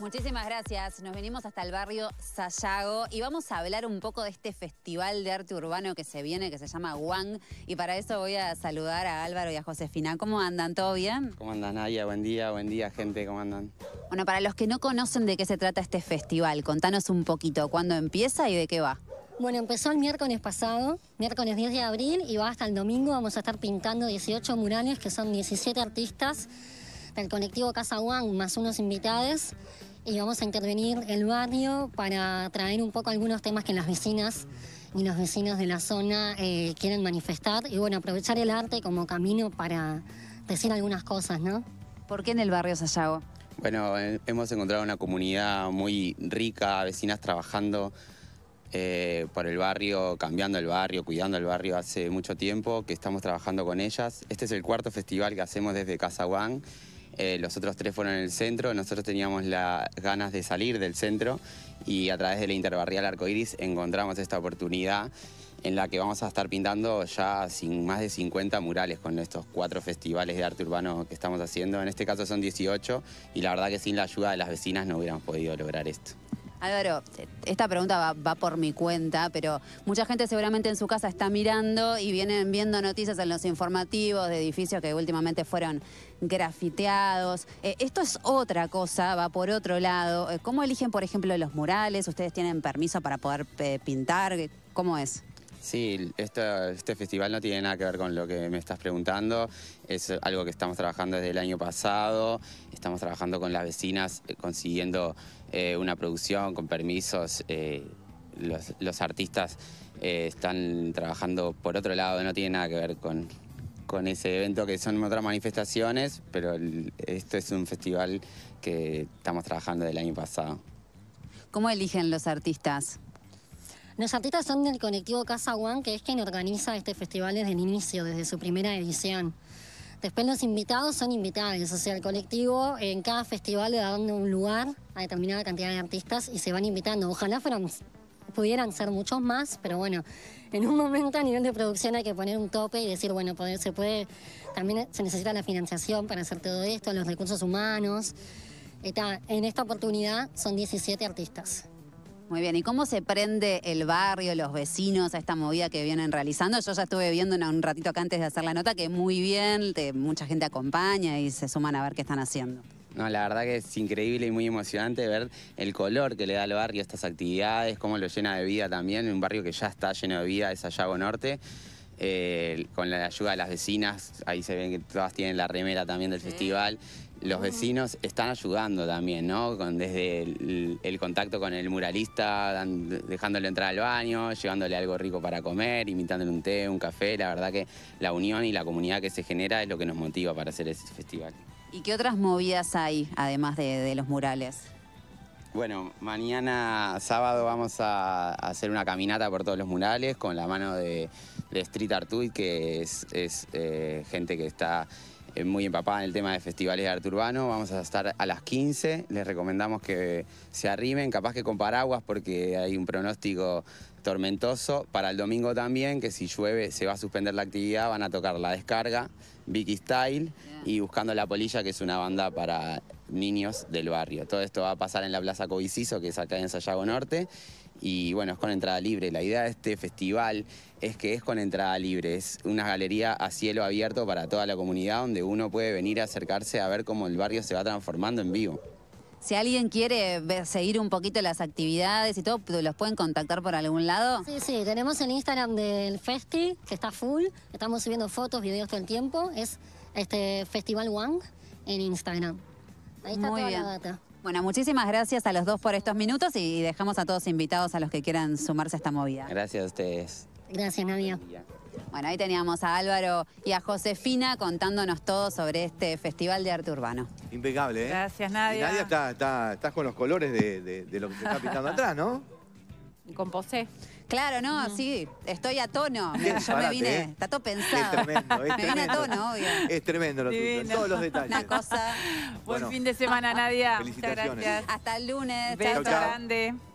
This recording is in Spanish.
Muchísimas gracias. Nos venimos hasta el barrio Sayago y vamos a hablar un poco de este festival de arte urbano que se viene, que se llama Wang. Y para eso voy a saludar a Álvaro y a Josefina. ¿Cómo andan? ¿Todo bien? ¿Cómo andan, Nadia? Buen día, buen día, gente. ¿Cómo andan? Bueno, para los que no conocen de qué se trata este festival, contanos un poquito cuándo empieza y de qué va. Bueno, empezó el miércoles pasado, miércoles 10 de abril, y va hasta el domingo. Vamos a estar pintando 18 murales, que son 17 artistas del colectivo Casa Wang, más unos invitados y vamos a intervenir el barrio para traer un poco algunos temas que las vecinas y los vecinos de la zona eh, quieren manifestar y bueno, aprovechar el arte como camino para decir algunas cosas, ¿no? ¿Por qué en el barrio Sayago? Bueno, eh, hemos encontrado una comunidad muy rica, vecinas trabajando eh, por el barrio, cambiando el barrio, cuidando el barrio hace mucho tiempo que estamos trabajando con ellas. Este es el cuarto festival que hacemos desde Casa One eh, los otros tres fueron en el centro, nosotros teníamos las ganas de salir del centro y a través de la interbarrial arcoiris encontramos esta oportunidad en la que vamos a estar pintando ya sin más de 50 murales con estos cuatro festivales de arte urbano que estamos haciendo. En este caso son 18 y la verdad que sin la ayuda de las vecinas no hubiéramos podido lograr esto. Álvaro, esta pregunta va, por mi cuenta, pero mucha gente seguramente en su casa está mirando y vienen viendo noticias en los informativos de edificios que últimamente fueron grafiteados. Eh, esto es otra cosa, va por otro lado. Eh, ¿Cómo eligen, por ejemplo, los murales? ¿Ustedes tienen permiso para poder eh, pintar? ¿Cómo es? Sí, este festival no tiene nada que ver con lo que me estás preguntando. Es algo que estamos trabajando desde el año pasado. Estamos trabajando con las vecinas, eh, consiguiendo eh, una producción con permisos. Eh, los, artistas están trabajando por otro lado, no tiene nada que ver con, ese evento que son otras manifestaciones, pero esto es un festival que estamos trabajando desde el año pasado. ¿Cómo eligen los artistas? Los artistas son del colectivo Casa One, que es quien organiza este festival desde el inicio, desde su primera edición. Después los invitados son invitados, o sea, el colectivo en cada festival le da un lugar a determinada cantidad de artistas y se van invitando. Ojalá fueran, pudieran ser muchos más, pero bueno, en un momento a nivel de producción hay que poner un tope y decir, bueno, se puede, también se necesita la financiación para hacer todo esto, los recursos humanos. Está, en esta oportunidad son 17 artistas. Muy bien, ¿y cómo se prende el barrio, los vecinos a esta movida que vienen realizando? Yo ya estuve viendo un ratito acá antes de hacer la nota que muy bien, mucha gente acompaña y se suman a ver qué están haciendo. No, la verdad que es increíble y muy emocionante ver el color que le da al barrio estas actividades, cómo lo llena de vida también, un barrio que ya está lleno de vida, es Ayago Norte. Eh, con la ayuda de las vecinas, ahí se ven que todas tienen la remera también del festival. Los vecinos están ayudando también, ¿no? desde el, contacto con el muralista, dejándole entrar al baño, llevándole algo rico para comer, invitándole un té, un café. La verdad que la unión y la comunidad que se genera es lo que nos motiva para hacer ese festival. ¿Y qué otras movidas hay, además de los murales? Bueno, mañana sábado vamos a hacer una caminata por todos los murales con la mano de, Street Artuit, que es, eh, gente que está eh, muy empapada en el tema de festivales de arte urbano. Vamos a estar a las 15. Les recomendamos que se arrimen, capaz que con paraguas, porque hay un pronóstico tormentoso. Para el domingo también, que si llueve se va a suspender la actividad, van a tocar La Descarga, Vicky Style y Buscando la Polilla, que es una banda para niños del barrio. Todo esto va a pasar en la Plaza Coviciso, que es acá en Sayago Norte. Y bueno, es con entrada libre. La idea de este festival es que es con entrada libre. Es una galería a cielo abierto para toda la comunidad donde uno puede venir a acercarse a ver cómo el barrio se va transformando en vivo. Si alguien quiere seguir un poquito las actividades y todo, ¿los pueden contactar por algún lado? Sí, sí, tenemos el Instagram del Festi, que está full. Estamos subiendo fotos, videos todo el tiempo. Es este Festival Wang en Instagram. Ahí está toda la data. Bueno, muchísimas gracias a los dos por estos minutos y dejamos a todos invitados a los que quieran sumarse a esta movida. Gracias a ustedes. Gracias, Nadia. Bueno, ahí teníamos a Álvaro y a Josefina contándonos todo sobre este Festival de Arte Urbano. Impecable, ¿eh? Gracias, Nadia. Nadia, estás está, con los colores de, lo que se está pintando atrás, ¿no? Con Posé. Claro, no, mm. sí, estoy a tono. Yo me ¿eh? vine, está todo pensado. Es tremendo, es me vine a tono, obvio. Es tremendo lo tuyo, todos los detalles. Una cosa. Buen fin de semana, Nadia. Felicitaciones. Muchas gracias. Hasta el lunes. Beso grande.